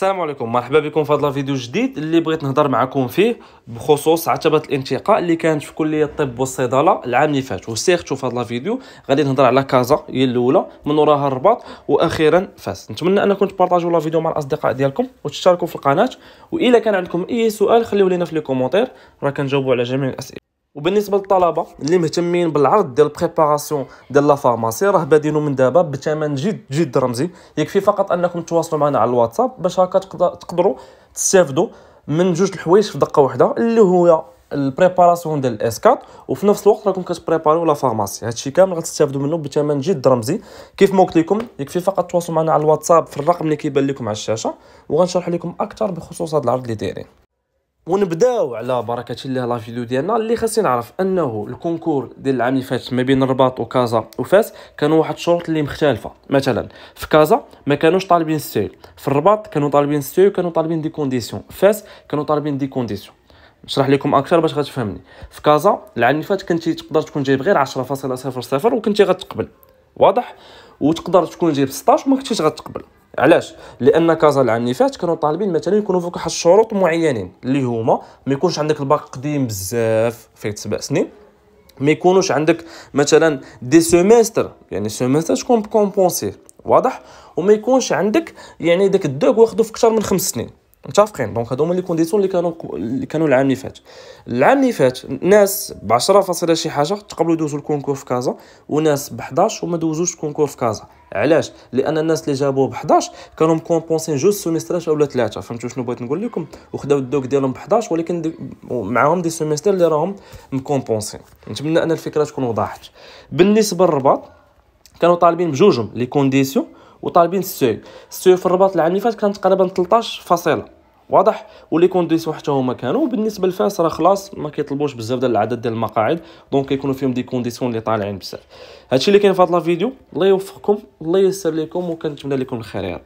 السلام عليكم مرحبا بكم في هذا الفيديو الجديد اللي بغيت نهضر معكم فيه بخصوص عتبه الانتقاء اللي كانت في كليه الطب والصيدله العام اللي فات وسيرتو في هذا الفيديو غادي نهضر على كازا هي الاولى من وراها الرباط واخيرا فاس نتمنى انكم تبارطاجيو الفيديو مع الاصدقاء ديالكم وتشتركوا في القناه واذا كان عندكم اي سؤال خليوه لينا في لي كومونتير راه كنجاوبوا على جميع الاسئله وبالنسبه للطلبه اللي مهتمين بالعرض ديال بريباراسيون ديال لا فارماسي راه بادينو من دابا بثمن جد جد رمزي يكفي فقط انكم تواصلوا معنا على الواتساب باش هكا تقدروا تستافدوا من جوج الحوايج في دقه واحده اللي هو البريباراسيون ديال الاس 4 وفي نفس الوقت راكم كتبريباريو لا فارماسي هادشي كامل غتستافدوا منه بثمن جد رمزي كيف ما قلت لكم يكفي فقط تواصلوا معنا على الواتساب في الرقم اللي كيبان لكم على الشاشه وغنشرح لكم اكثر بخصوص هذا العرض اللي دايرين ونبداو على بركه الله لا فيديو ديالنا اللي خاصني نعرف انه الكونكور ديال العام اللي فات ما بين الرباط وكازا وفاس كانوا واحد الشروط اللي مختلفه مثلا في كازا ما كانوش طالبين ستيل في الرباط كانوا طالبين ستيل وكانوا طالبين دي كونديسيون فاس كانوا طالبين دي كونديسيون نشرح لكم اكثر باش غتفهمني في كازا العام اللي فات كنتي تقدر تكون جايب غير 10.00 وكنتي غتقبل واضح وتقدر تكون جايب 16 وما كنتيش غتقبل علاش لان كازا العام اللي فات كانوا طالبين مثلا يكونوا فوق واحد الشروط معينين اللي هما ما يكونش عندك الباك قديم بزاف فيه سبع سنين ما يكونوش عندك مثلا دي سيمستر يعني سيمستر تكون كومبونسي واضح وما يكونش عندك يعني داك الدوك واخدو في اكثر من خمس سنين متفقين دونك هادو هما لي كونديسيون اللي كانوا اللي كانوا العام اللي فات العام اللي فات ناس ب 10 فاصله شي حاجه تقبلوا يدوزوا الكونكور في كازا وناس ب 11 وما دوزوش الكونكور في كازا علاش لان الناس اللي جابوه ب 11 كانوا مكونبونسين جوج سيمسترات ولا ثلاثه فهمتوا شنو بغيت نقول لكم وخداو الدوك ديالهم ب 11 ولكن دي معاهم دي سيمستر اللي راهم مكونبونسين نتمنى ان الفكره تكون وضحت بالنسبه للرباط كانوا طالبين بجوجهم لي كونديسيون وطالبين السوي السوي في الرباط العام اللي فات كان تقريبا 13 فاصله واضح ولي كونديسيون حتى هما كانوا بالنسبه لفاس راه خلاص ما كيطلبوش بزاف ديال العدد ديال المقاعد دونك كيكونوا فيهم دي كونديسيون اللي طالعين بزاف هادشي اللي كاين في هاد لا فيديو الله يوفقكم الله ييسر لكم وكنتمنى لكم الخير يا ربي